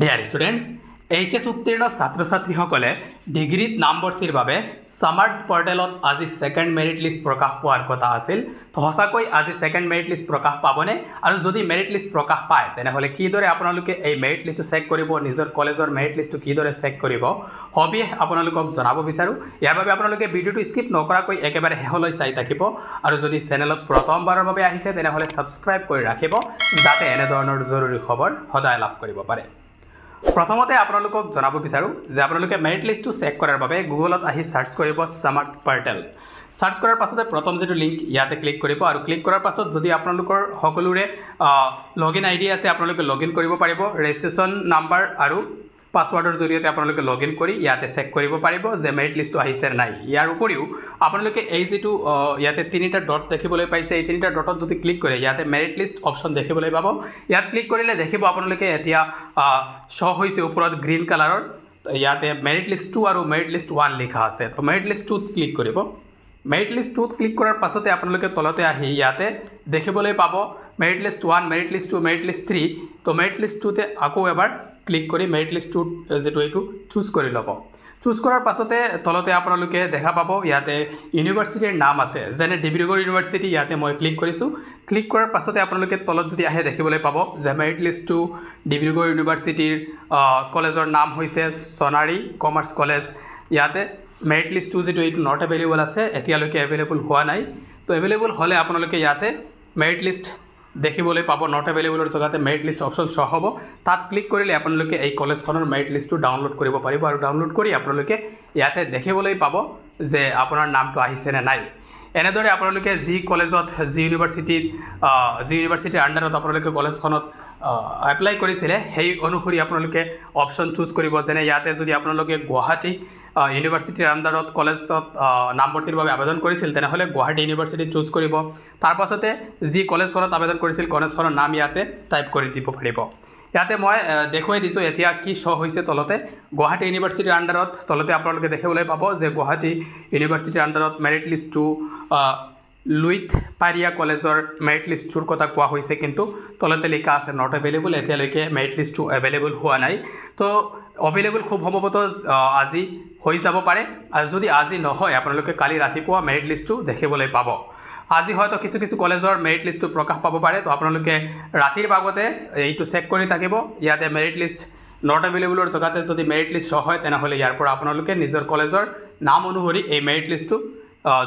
dare students H এস উত্তীর্ণ ছাত্র ছাত্রীসকলে ডিগ্রীত নামভর্তির সামার্ট পর্টেলত আজি সেকেন্ড মেরিট লিষ্ট প্রকাশ পয়ার কথা আছিল তো সচাকই আজি সেকেন্ড মেরিট লিষ্ট প্রকাশ পাবনে আর যদি মেরিট লিষ্ট প্রকাশ পায় তেনহলে কিদরে আপনাদের এই মেরিট লিষ্ট চেক করব নিজের কলেজের মেরিট লিষ্ট কিদরে চেক করব সবিশেষ আপনার জানাব বিচার ইয়ার আপনাদের ভিডিওটি স্কিপ নকরক একবারে শেহলে চাই থাকিব আর যদি চ্যানেলত প্রথমবারের আছে তেনহলে সাবস্ক্রাইব করে রাখব যাতে এনে ধরনের জরুরি সদায় লাভ করবেন প্ৰথমতে আপোনালোকক জনাব বিচাৰোঁ যে আপোনালোকে মেৰিট লিষ্টটো চেক কৰাৰ বাবে গুগলত আহি চাৰ্চ কৰিব স্মাৰ্ট পৰ্টেল চাৰ্চ কৰাৰ পাছতে প্ৰথম যিটো লিংক ইয়াতে ক্লিক কৰিব আৰু ক্লিক কৰাৰ পাছত যদি আপোনালোকৰ সকলোৰে লগ ইন আই ডি আছে আপোনালোকে লগ ইন কৰিব পাৰিব ৰেজিষ্ট্ৰেশ্যন নাম্বাৰ আৰু পাছৱৰ্ডৰ জৰিয়তে আপোনালোকে লগ ইন কৰি ইয়াতে চেক কৰিব পাৰিব যে মেৰিট লিষ্টটো আহিছে নাই ইয়াৰ উপৰিও আপোনালোকে এই যিটো ইয়াতে তিনিটা ডট দেখিবলৈ পাইছে এই তিনিটা ডটত যদি ক্লিক কৰে ইয়াতে মেৰিট লিষ্ট অপশ্যন দেখিবলৈ পাব ইয়াত ক্লিক কৰিলে দেখিব আপোনালোকে এতিয়া শ্ব' হৈছে ওপৰত গ্ৰীণ কালাৰৰ ইয়াতে মেৰিট লিষ্ট টু আৰু মেৰিট লিষ্ট ওৱান লিখা আছে তো মেৰিট লিষ্ট টুত ক্লিক কৰিব মেৰিট লিষ্ট টুত ক্লিক কৰাৰ পাছতে আপোনালোকে তলতে আহি ইয়াতে দেখিবলৈ পাব merit list one merit list two merit list three তো মেৰিট লিষ্ট টুতে আকৌ এবাৰ ক্লিক কৰি মেৰিট লিষ্টটো যিটো এইটো চুজ কৰি ল'ব চুজ কৰাৰ পাছতে তলতে আপোনালোকে দেখা পাব ইয়াতে ইউনিভাৰ্চিটিৰ নাম আছে যেনে ডিব্ৰুগড় ইউনিভাৰ্চিটি ইয়াতে মই ক্লিক কৰিছোঁ ক্লিক কৰাৰ পাছতে আপোনালোকে তলত যদি আহে দেখিবলৈ পাব যে মেৰিট লিষ্টটো ডিব্ৰুগড় ইউনিভাৰ্চিটিৰ কলেজৰ নাম হৈছে সোণাৰী কমাৰ্চ কলেজ ইয়াতে মেৰিট লিষ্টটো যিটো এইটো নট এভেইলেবল আছে এতিয়ালৈকে এভেইলেবল হোৱা নাই তো এভেইলেবল হ'লে আপোনালোকে ইয়াতে মেৰিট লিষ্ট দেখিবলৈ পাব নট এভেইলেবলৰ জেগাতে মেৰিট লিষ্ট অপশ্যনছ হ'ব তাত ক্লিক কৰিলে আপোনালোকে এই কলেজখনৰ মেৰিট লিষ্টটো ডাউনলোড কৰিব পাৰিব আৰু ডাউনলোড কৰি আপোনালোকে ইয়াতে দেখিবলৈ পাব যে আপোনাৰ নামটো আহিছে নে নাই এনেদৰে আপোনালোকে যি কলেজত যি ইউনিভাৰ্চিটিত যি ইউনিভাৰ্চিটিৰ আণ্ডাৰত আপোনালোকে কলেজখনত এপ্লাই কৰিছিলে সেই অনুসৰি আপোনালোকে অপশ্যন চুজ কৰিব যেনে ইয়াতে যদি আপোনালোকে গুৱাহাটী ইউনিভাৰ্চিটিৰ আণ্ডাৰত কলেজত নামভৰ্তিৰ বাবে আবেদন কৰিছিল তেনেহ'লে গুৱাহাটী ইউনিভাৰ্চিটি চুজ কৰিব তাৰপাছতে যি কলেজখনত আবেদন কৰিছিল কলেজখনৰ নাম ইয়াতে টাইপ কৰি দিব পাৰিব ইয়াতে মই দেখুৱাই দিছোঁ এতিয়া কি শ্ব' হৈছে তলতে গুৱাহাটী ইউনিভাৰ্চিটিৰ আণ্ডাৰত তলতে আপোনালোকে দেখিবলৈ পাব যে গুৱাহাটী ইউনিভাৰ্চিটিৰ আণ্ডাৰত মেৰিট লিষ্টটো লুইথ পাৰিয়া কলেজৰ মেৰিট লিষ্টটোৰ কথা কোৱা হৈছে কিন্তু তলতে লিখা আছে নট এভেইলেবল এতিয়ালৈকে মেৰিট লিষ্টটো এভেইলেবল হোৱা নাই তো অভেইলেবল খুব সম্ভৱতঃ আজি হৈ যাব পাৰে আৰু যদি আজি নহয় আপোনালোকে কালি ৰাতিপুৱা মেৰিট লিষ্টটো দেখিবলৈ পাব আজি হয়তো কিছু কিছু কলেজৰ মেৰিট লিষ্টটো প্ৰকাশ পাব পাৰে তো আপোনালোকে ৰাতিৰ ভাগতে এইটো চেক কৰি থাকিব ইয়াতে মেৰিট লিষ্ট নট এভেইলেবলৰ জেগাতে যদি মেৰিট লিষ্ট হয় তেনেহ'লে ইয়াৰ পৰা আপোনালোকে নিজৰ কলেজৰ নাম অনুসৰি এই মেৰিট লিষ্টটো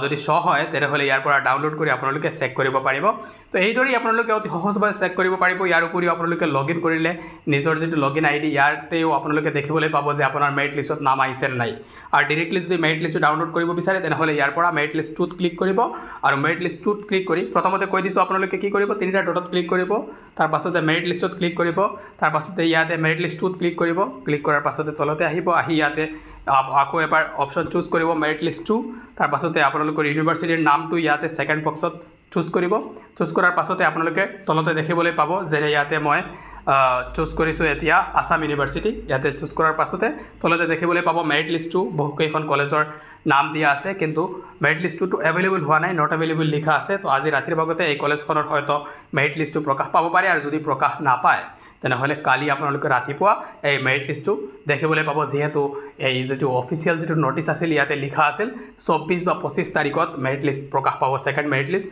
যদি শ্ব হয় তেনেহ'লে ইয়াৰ পৰা ডাউনলোড কৰি আপোনালোকে চেক কৰিব পাৰিব তো এইদৰেই আপোনালোকে অতি সহজভাৱে চেক কৰিব পাৰিব ইয়াৰ উপৰিও আপোনালোকে লগ ইন কৰিলে নিজৰ যিটো লগইন আই ডি ইয়াতেও আপোনালোকে দেখিবলৈ পাব যে আপোনাৰ মেৰিট লিষ্টত নাম আহিছে নাই আৰু ডিৰেক্টলি যদি মেৰিট লিষ্টটো ডাউনলোড কৰিব বিচাৰে তেনেহ'লে ইয়াৰ পৰা মেৰিট লিষ্টটোত ক্লিক কৰিব আৰু মেৰিট লিষ্টটোত ক্লিক কৰি প্ৰথমতে কৈ দিছোঁ আপোনালোকে কি কৰিব তিনিটা ডটত ক্লিক কৰিব তাৰপাছতে মেৰিট লিষ্টত ক্লিক কৰিব তাৰপাছতে ইয়াতে মেৰিট লিষ্টটোত ক্লিক কৰিব ক্লিক কৰাৰ পাছতে তলতে আহিব আহি ইয়াতে আকৌ এবাৰ অপশ্যন চুজ কৰিব মেৰিট লিষ্টটো তাৰপাছতে আপোনালোকৰ ইউনিভাৰ্চিটিৰ নামটো ইয়াতে ছেকেণ্ড বক্সত চুজ কৰিব চুজ কৰাৰ পাছতে আপোনালোকে তলতে দেখিবলৈ পাব যে ইয়াতে মই চুজ কৰিছোঁ এতিয়া আছাম ইউনিভাৰ্চিটি ইয়াতে চুজ কৰাৰ পাছতে তলতে দেখিবলৈ পাব মেৰিট লিষ্টটো বহুকেইখন কলেজৰ নাম দিয়া আছে কিন্তু মেৰিট লিষ্টটোতো এভেইলেবল হোৱা নাই নট এভেইলেবল লিখা আছে তো আজি ৰাতিৰ ভাগতে এই কলেজখনত হয়তো মেৰিট লিষ্টটো প্ৰকাশ পাব পাৰে আৰু যদি প্ৰকাশ নাপায় তেনেহ'লে কালি আপোনালোকে ৰাতিপুৱা এই মেৰিট লিষ্টটো দেখিবলৈ পাব যিহেতু এই যিটো অফিচিয়েল যিটো নটিছ আছিল ইয়াতে লিখা আছিল চৌব্বিছ বা পঁচিছ তাৰিখত মেৰিট লিষ্ট প্ৰকাশ পাব ছেকেণ্ড মেৰিট লিষ্ট